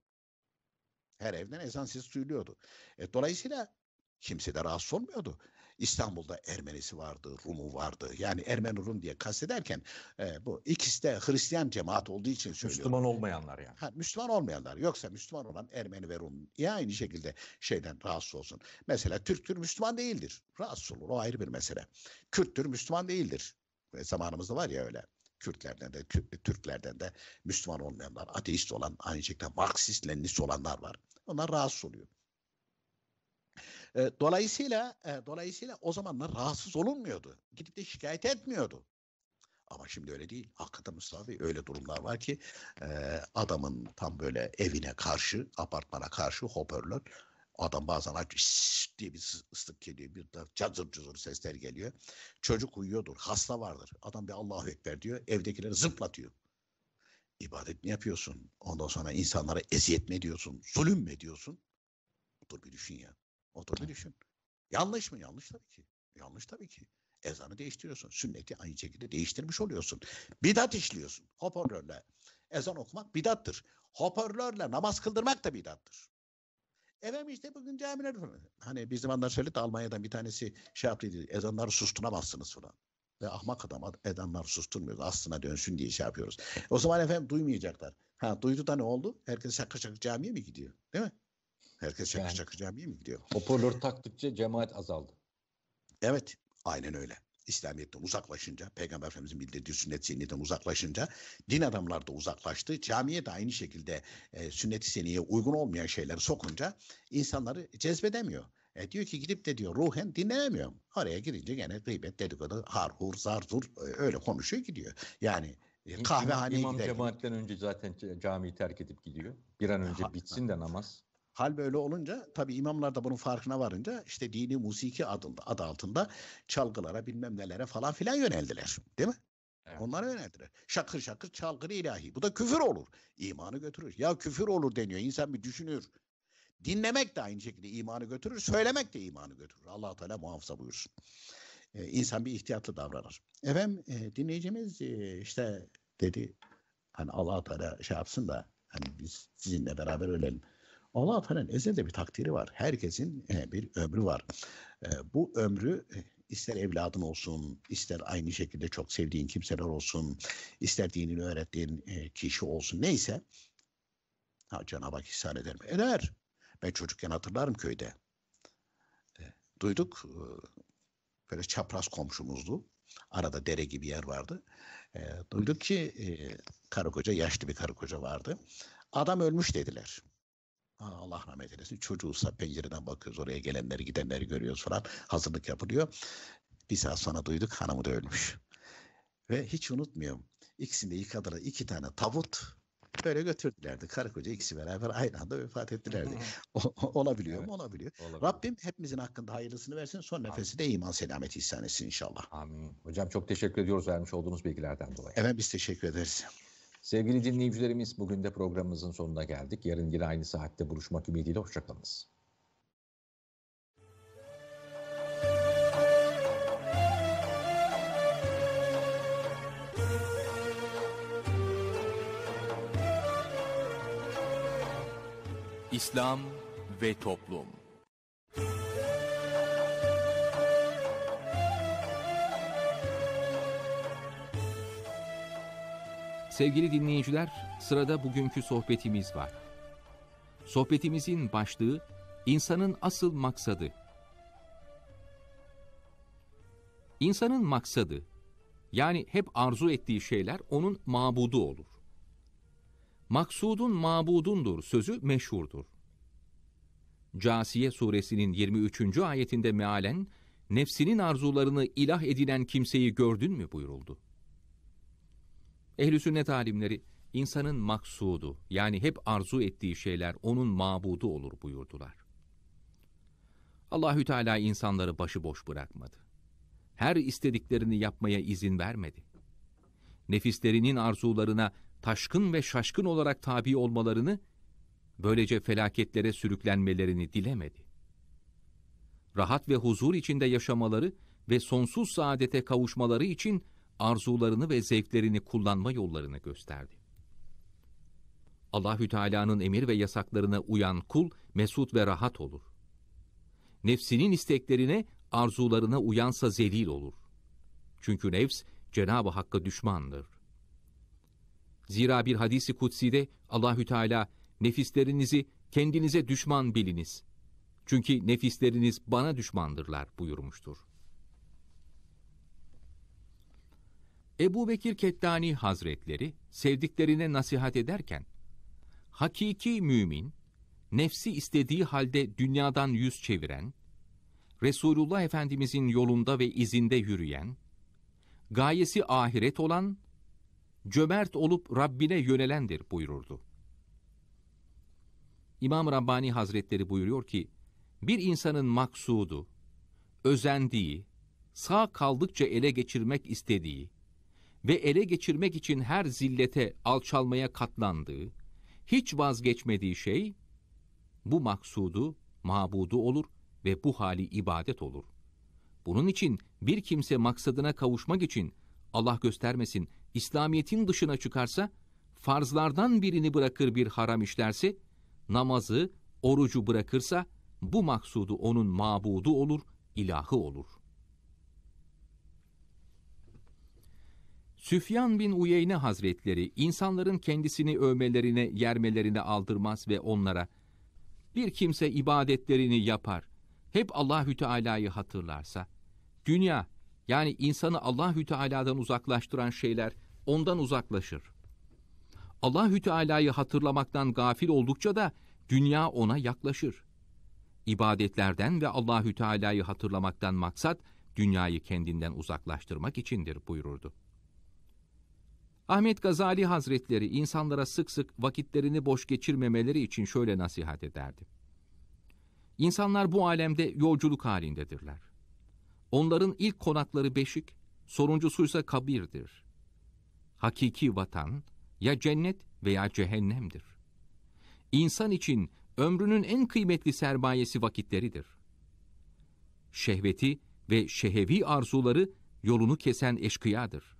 Speaker 3: Her evden ezan sesi duyuluyordu. E, dolayısıyla kimse de rahatsız olmuyordu. İstanbul'da Ermenisi vardı, Rumu vardı. Yani Ermeni Rum diye kastederken e, bu ikisi de Hristiyan cemaat olduğu için söylüyorum. Müslüman olmayanlar yani. Ha, Müslüman olmayanlar. Yoksa Müslüman olan Ermeni ve Rum ya aynı şekilde şeyden rahatsız olsun. Mesela Türktür Müslüman değildir. Rahatsız olur. O ayrı bir mesele. Kürttür Müslüman değildir. Ve zamanımızda var ya öyle. Kürtlerden de Türklerden de Müslüman olmayanlar, ateist olan, aynı şekilde Marksist, Leninist olanlar var. Onlar rahatsız oluyor. E, dolayısıyla e, dolayısıyla o zamanlar rahatsız olunmuyordu. Gidip de şikayet etmiyordu. Ama şimdi öyle değil. Hakikaten Mustafa Bey öyle durumlar var ki e, adamın tam böyle evine karşı, apartmana karşı hoparlör. Adam bazen aç diye bir ıslık geliyor. Bir de cazır cızır sesler geliyor. Çocuk uyuyordur. Hasta vardır. Adam bir Allahu Ekber diyor. Evdekileri zıplatıyor. İbadet mi yapıyorsun? Ondan sonra insanlara eziyet mi ediyorsun? Zulüm mü ediyorsun? Dur bir düşün ya. Oturdu düşün. Yanlış mı? Yanlış tabii ki. Yanlış tabii ki. Ezanı değiştiriyorsun. Sünneti aynı şekilde değiştirmiş oluyorsun. Bidat işliyorsun. Hoparlörle ezan okumak bidattır. Hoparlörle namaz kıldırmak da bidattır. Efendim işte bugün camiler hani bir zamanlar söyledi Almanya'dan bir tanesi şey yaptıydı ezanları susturamazsınız falan. Ve ahmak adam ezanları susturmuyoruz aslına dönsün diye şey yapıyoruz. O zaman efendim duymayacaklar. Ha duydu da ne oldu? Herkes şakır şakır camiye mi gidiyor? Değil mi? Herkes şakır yani, şakır camiye mi gidiyor? Hoparlör taktıkça cemaat azaldı. Evet, aynen öyle. İslamiyet'ten uzaklaşınca, Peygamber Efendimiz'in bildirdiği sünnet seniyetten uzaklaşınca din adamlar da uzaklaştı. Camiye de aynı şekilde e, sünnet-i seniyeye uygun olmayan şeyleri sokunca insanları cezbedemiyor. E diyor ki gidip de diyor ruhen dinlemiyorum. Oraya girince gene gıybet, dedikodu, harhur hur, e, öyle konuşuyor gidiyor. Yani e, kahvehaneye İmam giderken.
Speaker 1: cemaatten önce zaten camiyi terk edip gidiyor. Bir an önce bitsin de namaz.
Speaker 3: Hal böyle olunca tabi imamlar da bunun farkına varınca işte dini musiki adında, adı altında çalgılara bilmem nelere falan filan yöneldiler. Değil mi? Evet. Onlara yöneldiler. Şakır şakır çalgılı ilahi. Bu da küfür olur. İmanı götürür. Ya küfür olur deniyor. İnsan bir düşünür. Dinlemek de aynı şekilde imanı götürür. Söylemek de imanı götürür. allah Teala muhafaza buyursun. Ee, insan bir ihtiyatlı davranır. Efendim e, dinleyicimiz e, işte dedi hani allah Teala şey yapsın da hani biz sizinle beraber ölelim. Allah Teala'nın ezelde bir takdiri var. Herkesin e, bir ömrü var. E, bu ömrü e, ister evladın olsun, ister aynı şekilde çok sevdiğin kimseler olsun, ister dinini öğrettiğin kişi olsun neyse ha, Cenab-ı Hak ihsan eder mi? Eder. Ben çocukken hatırlarım köyde. Duyduk böyle çapraz komşumuzdu. Arada dere gibi yer vardı. E, duyduk ki e, karı koca, yaşlı bir karı koca vardı. Adam ölmüş dediler. Allah rahmet eylesin. Çocuğusa pencereden bakıyoruz. Oraya gelenleri gidenleri görüyoruz falan. Hazırlık yapılıyor. Bir saat sonra duyduk hanımı da ölmüş. Ve hiç unutmuyorum. İkisini yıkadılar. iki tane tabut böyle götürdülerdi. Karı koca ikisi beraber aynı anda vefat ettilerdi. olabiliyor evet. mu? Olabiliyor. olabiliyor. Rabbim hepimizin hakkında hayırlısını versin. Son nefesi de iman selameti ihsan etsin inşallah. Amin.
Speaker 1: Hocam çok teşekkür ediyoruz vermiş olduğunuz bilgilerden dolayı. Evet biz teşekkür ederiz. Sevgili dinleyicilerimiz bugün de programımızın sonuna geldik. Yarın yine aynı saatte buluşmak ümidiyle hoşçakalınız. İslam ve Toplum Sevgili dinleyiciler, sırada bugünkü sohbetimiz var. Sohbetimizin başlığı, insanın asıl maksadı. İnsanın maksadı, yani hep arzu ettiği şeyler onun mabudu olur. Maksudun mabudundur sözü meşhurdur. Casiye suresinin 23. ayetinde mealen, nefsinin arzularını ilah edilen kimseyi gördün mü buyuruldu. Ehli sünnet alimleri insanın maksudu yani hep arzu ettiği şeyler onun mabudu olur buyurdular. Allahü Teala insanları başıboş bırakmadı. Her istediklerini yapmaya izin vermedi. Nefislerinin arzularına taşkın ve şaşkın olarak tabi olmalarını, böylece felaketlere sürüklenmelerini dilemedi. Rahat ve huzur içinde yaşamaları ve sonsuz saadete kavuşmaları için arzularını ve zevklerini kullanma yollarını gösterdi. Allahü Teala'nın emir ve yasaklarına uyan kul mesut ve rahat olur. Nefsinin isteklerine, arzularına uyansa zelil olur. Çünkü nefs Cenab-ı Hakk'a düşmandır. Zira bir hadisi kutsi'de Allahü Teala nefislerinizi kendinize düşman biliniz. Çünkü nefisleriniz bana düşmandırlar buyurmuştur. Ebu Bekir Kettani Hazretleri sevdiklerine nasihat ederken, hakiki mümin, nefsi istediği halde dünyadan yüz çeviren, Resulullah Efendimizin yolunda ve izinde yürüyen, gayesi ahiret olan, cömert olup Rabbine yönelendir buyururdu. İmam Rabbani Hazretleri buyuruyor ki, bir insanın maksudu, özendiği, sağ kaldıkça ele geçirmek istediği, ve ele geçirmek için her zillete, alçalmaya katlandığı, hiç vazgeçmediği şey bu maksudu, mabudu olur ve bu hali ibadet olur. Bunun için bir kimse maksadına kavuşmak için Allah göstermesin İslamiyet'in dışına çıkarsa, farzlardan birini bırakır bir haram işlerse, namazı, orucu bırakırsa bu maksudu onun mabudu olur, ilahı olur. Süfyan bin Uyeyne Hazretleri insanların kendisini övmelerine, yermelerine aldırmaz ve onlara bir kimse ibadetlerini yapar, hep Allahü Teala'yı hatırlarsa, dünya yani insanı Allahü Teala'dan uzaklaştıran şeyler ondan uzaklaşır. Allahü Teala'yı hatırlamaktan gafil oldukça da dünya ona yaklaşır. İbadetlerden ve Allahü Teala'yı hatırlamaktan maksat dünyayı kendinden uzaklaştırmak içindir buyururdu. Ahmet Gazali Hazretleri insanlara sık sık vakitlerini boş geçirmemeleri için şöyle nasihat ederdi. İnsanlar bu alemde yolculuk halindedirler. Onların ilk konakları beşik, sonuncusuysa kabirdir. Hakiki vatan ya cennet veya cehennemdir. İnsan için ömrünün en kıymetli sermayesi vakitleridir. Şehveti ve şehevi arzuları yolunu kesen eşkıyadır.''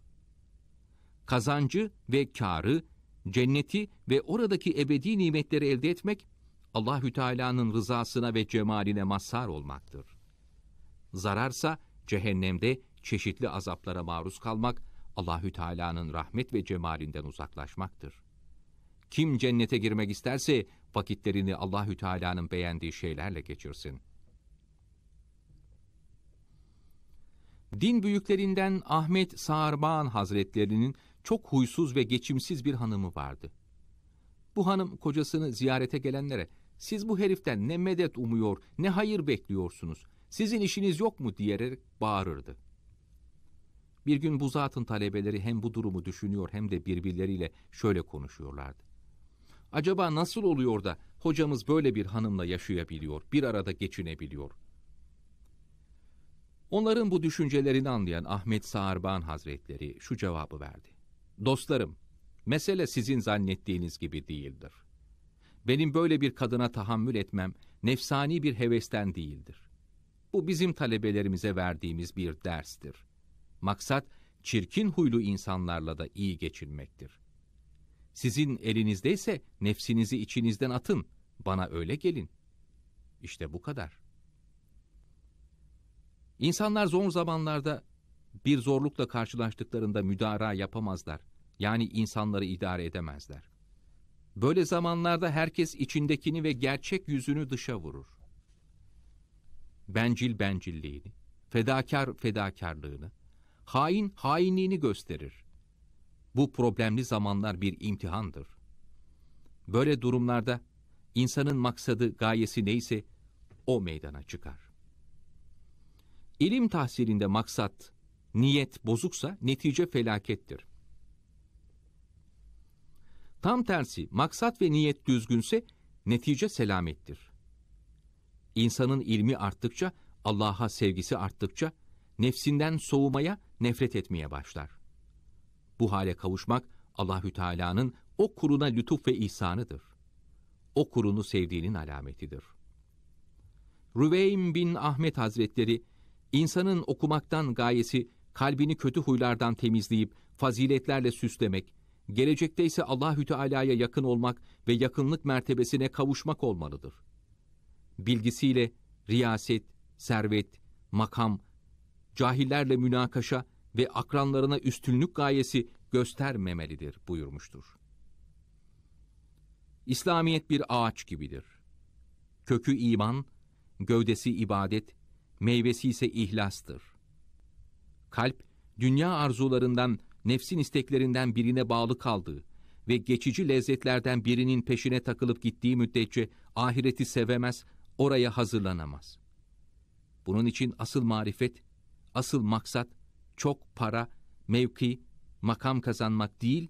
Speaker 1: kazancı ve karı, cenneti ve oradaki ebedi nimetleri elde etmek, Allahü Teala'nın rızasına ve cemaline mazhar olmaktır. Zararsa cehennemde çeşitli azaplara maruz kalmak, Allahü Teala'nın rahmet ve cemalinden uzaklaşmaktır. Kim cennete girmek isterse vakitlerini Allahü Teala'nın beğendiği şeylerle geçirsin. Din büyüklerinden Ahmet Sağırbağan Hazretlerinin çok huysuz ve geçimsiz bir hanımı vardı. Bu hanım kocasını ziyarete gelenlere siz bu heriften ne medet umuyor ne hayır bekliyorsunuz sizin işiniz yok mu diyerek bağırırdı. Bir gün bu zatın talebeleri hem bu durumu düşünüyor hem de birbirleriyle şöyle konuşuyorlardı. Acaba nasıl oluyor da hocamız böyle bir hanımla yaşayabiliyor, bir arada geçinebiliyor? Onların bu düşüncelerini anlayan Ahmet Sağırban Hazretleri şu cevabı verdi. Dostlarım, mesele sizin zannettiğiniz gibi değildir. Benim böyle bir kadına tahammül etmem nefsani bir hevesten değildir. Bu bizim talebelerimize verdiğimiz bir derstir. Maksat çirkin huylu insanlarla da iyi geçinmektir. Sizin elinizdeyse nefsinizi içinizden atın, bana öyle gelin. İşte bu kadar. İnsanlar zor zamanlarda bir zorlukla karşılaştıklarında müdara yapamazlar yani insanları idare edemezler. Böyle zamanlarda herkes içindekini ve gerçek yüzünü dışa vurur. Bencil bencilliğini, fedakar fedakarlığını, hain hainliğini gösterir. Bu problemli zamanlar bir imtihandır. Böyle durumlarda insanın maksadı, gayesi neyse o meydana çıkar. İlim tahsilinde maksat, niyet bozuksa netice felakettir. Tam tersi maksat ve niyet düzgünse netice selamettir. İnsanın ilmi arttıkça, Allah'a sevgisi arttıkça, nefsinden soğumaya, nefret etmeye başlar. Bu hale kavuşmak Allahü Teala'nın o kuruna lütuf ve ihsanıdır. O kurunu sevdiğinin alametidir. Rüveym bin Ahmet Hazretleri, insanın okumaktan gayesi kalbini kötü huylardan temizleyip faziletlerle süslemek, Gelecekte ise Allahü Teala'ya yakın olmak ve yakınlık mertebesine kavuşmak olmalıdır. Bilgisiyle riyaset, servet, makam, cahillerle münakaşa ve akranlarına üstünlük gayesi göstermemelidir buyurmuştur. İslamiyet bir ağaç gibidir. Kökü iman, gövdesi ibadet, meyvesi ise ihlastır. Kalp, dünya arzularından nefsin isteklerinden birine bağlı kaldığı ve geçici lezzetlerden birinin peşine takılıp gittiği müddetçe ahireti sevemez, oraya hazırlanamaz. Bunun için asıl marifet, asıl maksat çok para, mevki, makam kazanmak değil,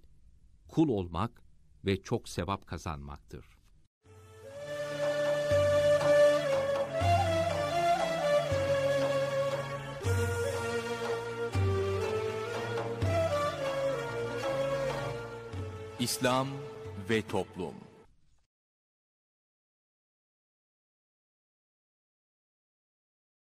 Speaker 1: kul olmak ve çok sevap kazanmaktır.
Speaker 2: İslam ve Toplum